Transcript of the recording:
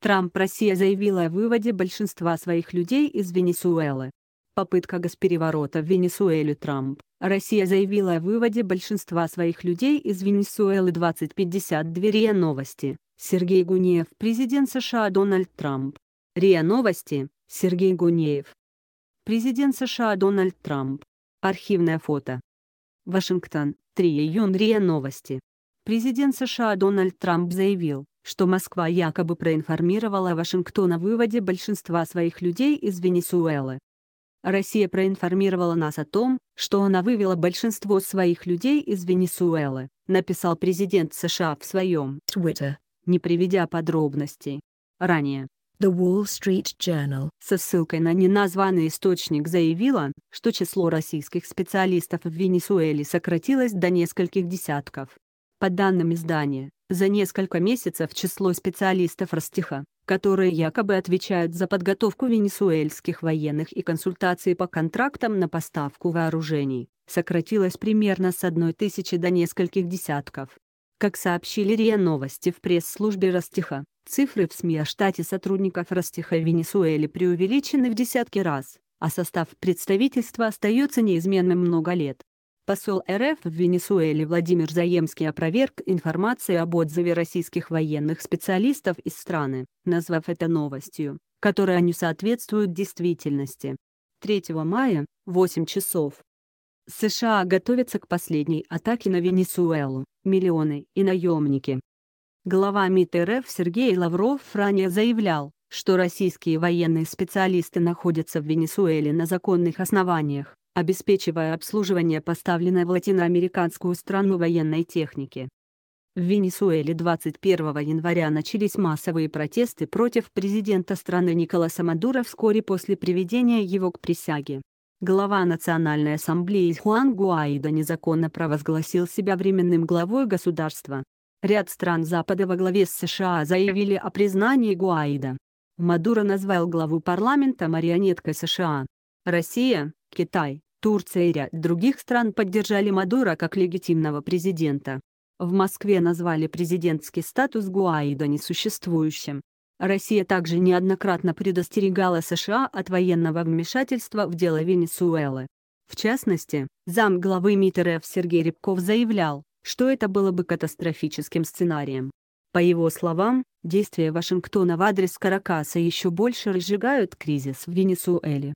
Трамп Россия заявила о выводе большинства своих людей из Венесуэлы. Попытка госпереворота в Венесуэле Трамп. Россия заявила о выводе большинства своих людей из Венесуэлы 2052 РИА Новости. Сергей Гунеев Президент США Дональд Трамп. РИА Новости. Сергей Гунеев. Президент США Дональд Трамп. Архивное фото. Вашингтон, 3 июня РИА Новости. Президент США Дональд Трамп заявил, что Москва якобы проинформировала Вашингтон о выводе большинства своих людей из Венесуэлы. Россия проинформировала нас о том, что она вывела большинство своих людей из Венесуэлы, написал президент США в своем Twitter, не приведя подробностей. Ранее. The Wall Street Journal со ссылкой на неназванный источник заявила, что число российских специалистов в Венесуэле сократилось до нескольких десятков. По данным издания, за несколько месяцев число специалистов Ростиха, которые якобы отвечают за подготовку венесуэльских военных и консультации по контрактам на поставку вооружений, сократилось примерно с одной тысячи до нескольких десятков. Как сообщили РИА Новости в пресс-службе Ростиха, цифры в СМИ о штате сотрудников Ростиха в Венесуэле преувеличены в десятки раз, а состав представительства остается неизменным много лет. Посол РФ в Венесуэле Владимир Заемский опроверг информацию об отзыве российских военных специалистов из страны, назвав это новостью, которая не соответствует действительности. 3 мая, 8 часов. США готовятся к последней атаке на Венесуэлу, миллионы и наемники. Глава МИД РФ Сергей Лавров ранее заявлял, что российские военные специалисты находятся в Венесуэле на законных основаниях, обеспечивая обслуживание поставленной в латиноамериканскую страну военной техники. В Венесуэле 21 января начались массовые протесты против президента страны Николаса Мадура вскоре после приведения его к присяге. Глава Национальной ассамблеи Хуан Гуаида незаконно провозгласил себя временным главой государства. Ряд стран Запада во главе с США заявили о признании Гуаида. Мадуро назвал главу парламента марионеткой США. Россия, Китай, Турция и ряд других стран поддержали Мадура как легитимного президента. В Москве назвали президентский статус Гуаида несуществующим. Россия также неоднократно предостерегала США от военного вмешательства в дело Венесуэлы. В частности, зам главы МИД РФ Сергей Рябков заявлял, что это было бы катастрофическим сценарием. По его словам, действия Вашингтона в адрес Каракаса еще больше разжигают кризис в Венесуэле.